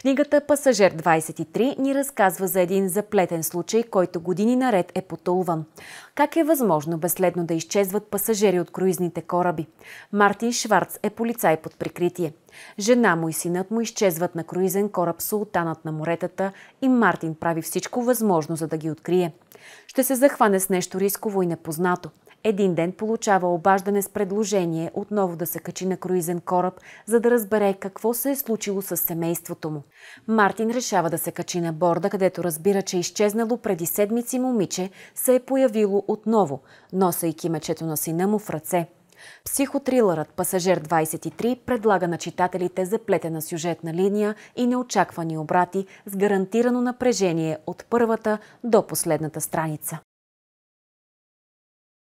Книгата Пасажир 23 ни разказва за един заплетен случай, който години наред е потулван. Как е възможно безследно да изчезват пасажери от круизните кораби? Мартин Шварц е полицай под прикритие. Жена му и синът му изчезват на круизен кораб Султанът на моретата и Мартин прави всичко възможно, за да ги открие. Ще се захване с нещо рисково и непознато – един ден получава обаждане с предложение отново да се качи на круизен кораб, за да разбере какво се е случило с семейството му. Мартин решава да се качи на борда, където разбира, че изчезнало преди седмици момиче се е появило отново, носейки мечето на сина му в ръце. Психотрилърът Пасажер 23 предлага на читателите заплетена сюжетна линия и неочаквани обрати с гарантирано напрежение от първата до последната страница.